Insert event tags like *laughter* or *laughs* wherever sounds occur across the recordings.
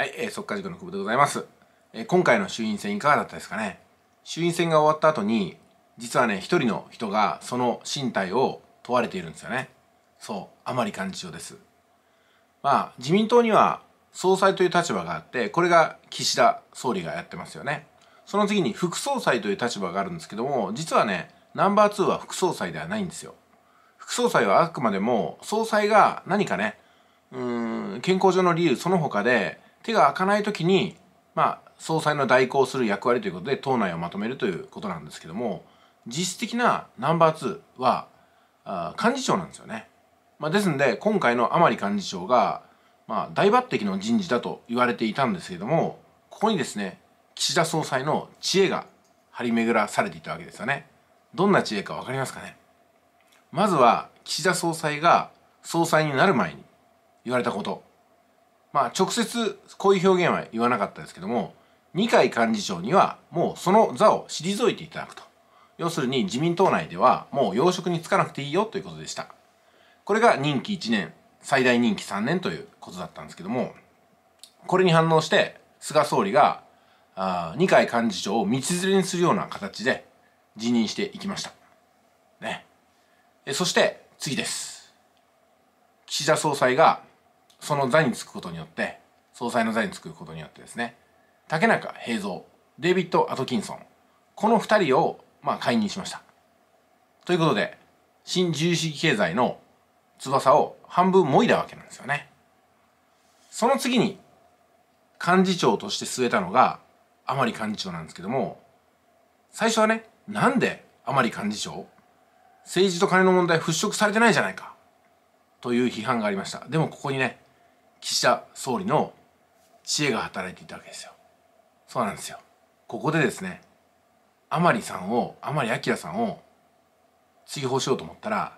はい、えー、速稼塾の久保でございます、えー、今回の衆院選いかがだったですかね衆院選が終わった後に、実はね、一人の人がその身体を問われているんですよね。そう、甘利幹事長です。まあ、自民党には総裁という立場があって、これが岸田総理がやってますよね。その次に副総裁という立場があるんですけども、実はね、ナンバー2は副総裁ではないんですよ。副総裁はあくまでも、総裁が何かね、うん、健康上の理由、その他で、手が開かない時に、まあ、総裁の代行する役割ということで党内をまとめるということなんですけども実質的なナンバー2はあ幹事長なんですよね。まあ、ですんで今回の甘利幹事長が、まあ、大抜擢の人事だと言われていたんですけれどもここにですね岸田総裁の知恵が張り巡らされていたわけですよね。どんな知恵か分かりますかねまずは岸田総裁が総裁になる前に言われたことまあ直接こういう表現は言わなかったですけども、二階幹事長にはもうその座を退いていただくと。要するに自民党内ではもう要職に就かなくていいよということでした。これが任期1年、最大任期3年ということだったんですけども、これに反応して菅総理があ二階幹事長を道連れにするような形で辞任していきました。ね。そして次です。岸田総裁がその座につくことによって総裁の座につくことによってですね竹中平蔵デイビッド・アトキンソンこの二人を、まあ、解任しましたということで新自由主義経済の翼を半分もいだわけなんですよねその次に幹事長として据えたのが甘利幹事長なんですけども最初はねなんで甘利幹事長政治と金の問題払拭されてないじゃないかという批判がありましたでもここにね岸田総理の知恵が働いていたわけですよ。そうなんですよ。ここでですね、甘利さんを、甘利明さんを追放しようと思ったら、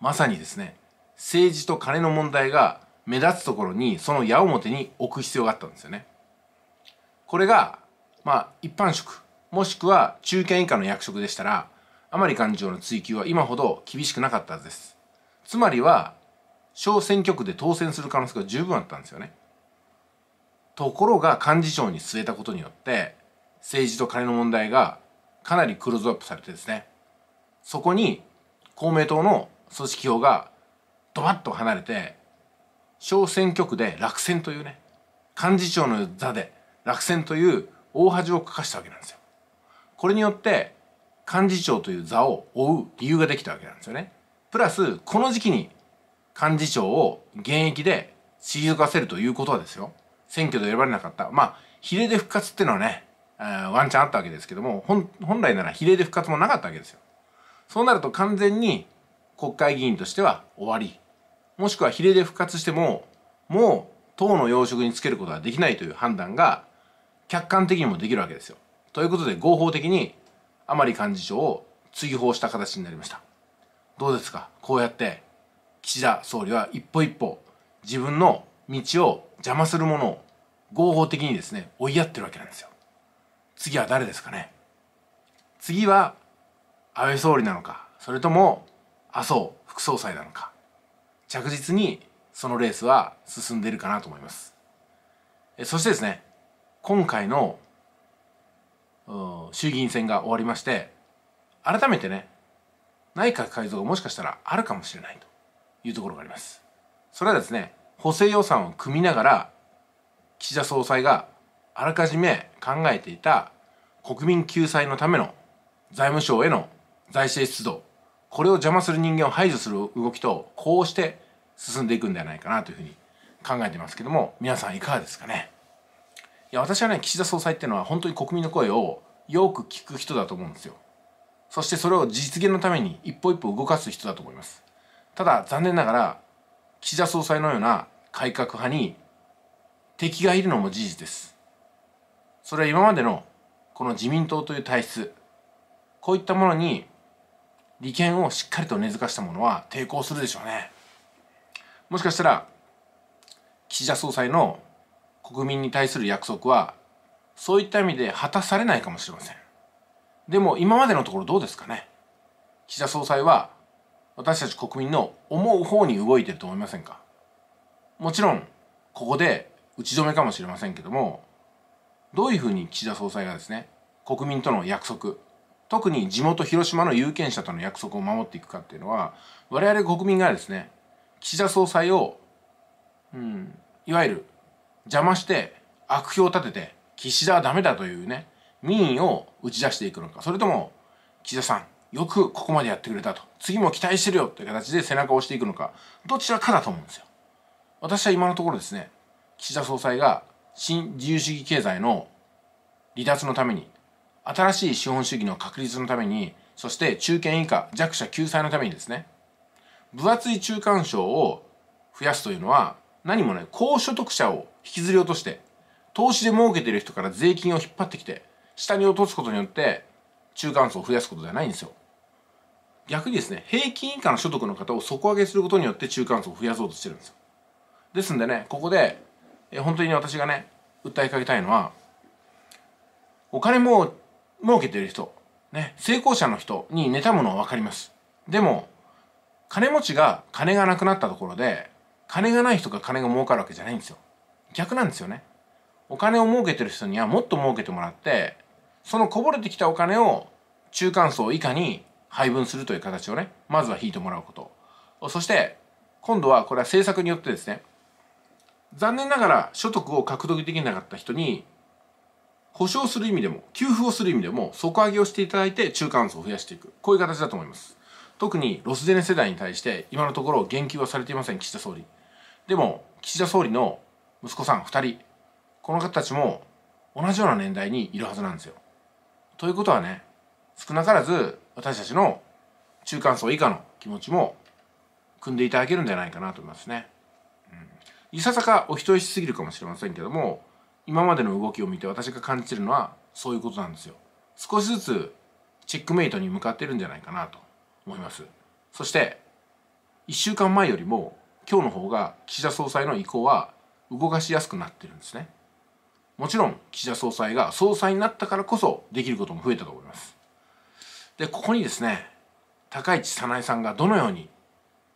まさにですね、政治と金の問題が目立つところに、その矢面に置く必要があったんですよね。これが、まあ、一般職、もしくは中堅以下の役職でしたら、甘利幹事長の追及は今ほど厳しくなかったはずです。つまりは、小選挙区で当選する可能性が十分あったんですよね。ところが幹事長に据えたことによって政治と金の問題がかなりクローズアップされてですねそこに公明党の組織票がドバッと離れて小選挙区で落選というね幹事長の座で落選という大恥をかかしたわけなんですよ。これによって幹事長という座を追う理由ができたわけなんですよね。プラスこの時期に幹事長を現役で退かせるということはですよ、選挙で選ばれなかった。まあ、比例で復活っていうのはね、ワンチャンあったわけですけども、本来なら比例で復活もなかったわけですよ。そうなると完全に国会議員としては終わり、もしくは比例で復活しても、もう党の要職につけることはできないという判断が客観的にもできるわけですよ。ということで合法的に甘利幹事長を追放した形になりました。どうですかこうやって岸田総理は一歩一歩自分の道を邪魔するものを合法的にですね追いやってるわけなんですよ次は誰ですかね次は安倍総理なのかそれとも麻生副総裁なのか着実にそのレースは進んでいるかなと思いますそしてですね今回の衆議院選が終わりまして改めてね内閣改造がもしかしたらあるかもしれないというところがありますそれはですね補正予算を組みながら岸田総裁があらかじめ考えていた国民救済のための財務省への財政出動これを邪魔する人間を排除する動きとこうして進んでいくんではないかなというふうに考えてますけども皆さんいかがですかねいや私はね岸田総裁っていうのは本当に国民の声をよく聞く人だと思うんですよそしてそれを実現のために一歩一歩動かす人だと思いますただ残念ながら岸田総裁のような改革派に敵がいるのも事実ですそれは今までのこの自民党という体質こういったものに利権をしっかりと根付かしたものは抵抗するでしょうねもしかしたら岸田総裁の国民に対する約束はそういった意味で果たされないかもしれませんでも今までのところどうですかね岸田総裁は私たち国民の思う方に動いてると思いませんかもちろんここで打ち止めかもしれませんけどもどういうふうに岸田総裁がですね国民との約束特に地元広島の有権者との約束を守っていくかっていうのは我々国民がですね岸田総裁を、うん、いわゆる邪魔して悪評を立てて岸田はダメだというね民意を打ち出していくのかそれとも岸田さんよくここまでやってくれたと次も期待してるよという形で背中を押していくのかどちらかだと思うんですよ私は今のところですね岸田総裁が新自由主義経済の離脱のために新しい資本主義の確立のためにそして中堅以下弱者救済のためにですね分厚い中間賞を増やすというのは何もね高所得者を引きずり落として投資で儲けてる人から税金を引っ張ってきて下に落とすことによって中間層を増やすことではないんですよ逆にですね平均以下の所得の方を底上げすることによって中間層を増やそうとしてるんですよですんでねここでえ本当に私がね訴えかけたいのはお金も儲けてる人ね成功者の人に妬むのは分かりますでも金持ちが金がなくなったところで金がない人が金が儲かるわけじゃないんですよ逆なんですよねお金を儲けてる人にはもっと儲けてもらってそのこぼれてきたお金を中間層以下に配分するという形をねまずは引いてもらうことそして今度はこれは政策によってですね残念ながら所得を獲得できなかった人に保証する意味でも給付をする意味でも底上げをしていただいて中間層を増やしていくこういう形だと思います特にロスゼネ世代に対して今のところ言及はされていません岸田総理でも岸田総理の息子さん2人この方たちも同じような年代にいるはずなんですよということはね少なからず私たちの中間層以下の気持ちも組んでいただけるんじゃないかなと思いますね。うん、いささかお人よしすぎるかもしれませんけども今までの動きを見て私が感じてるのはそういうことなんですよ。少しずつチェックメイトに向かってるんじゃないかなと思います。そして1週間前よりも今日の方が岸田総裁の意向は動かしやすくなってるんですね。もちろん岸田総裁が総裁になったからこそできることも増えたと思います。で、ここにですね、高市早苗さんがどのように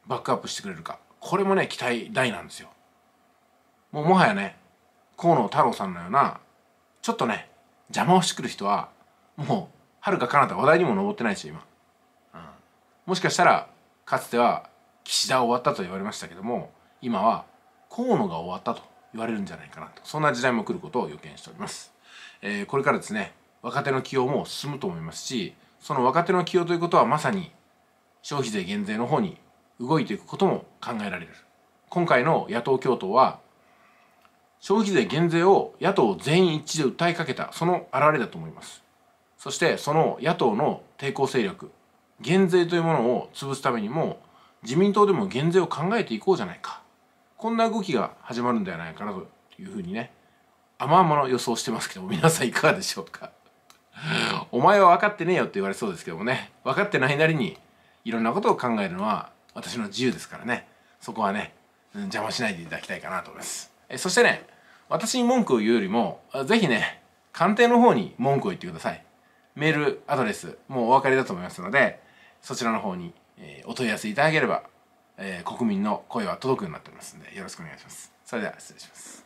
バックアップしてくれるか、これもね、期待大なんですよ。もうもはやね、河野太郎さんのような、ちょっとね、邪魔をしてくる人は、もう、はるか彼方話題にも上ってないですよ、今。うん、もしかしたら、かつては岸田終わったと言われましたけども、今は河野が終わったと言われるんじゃないかなとそんな時代も来ることを予見しております、えー、これからですね若手の起用も進むと思いますしその若手の起用ということはまさに消費税減税の方に動いていくことも考えられる今回の野党共闘は消費税減税を野党全員一致で訴えかけたその表れだと思いますそしてその野党の抵抗勢力減税というものを潰すためにも自民党でも減税を考えていこうじゃないかこんな動きが始まるんではないかなというふうにね甘々の予想してますけど皆さんいかがでしょうか *laughs* お前は分かってねえよって言われそうですけどもね分かってないなりにいろんなことを考えるのは私の自由ですからねそこはね、うん、邪魔しないでいただきたいかなと思いますえそしてね私に文句を言うよりも是非ね官邸の方に文句を言ってくださいメールアドレスもうお分かりだと思いますのでそちらの方に、えー、お問い合わせいただければえー、国民の声は届くようになっておりますのでよろしくお願いします。それでは失礼します。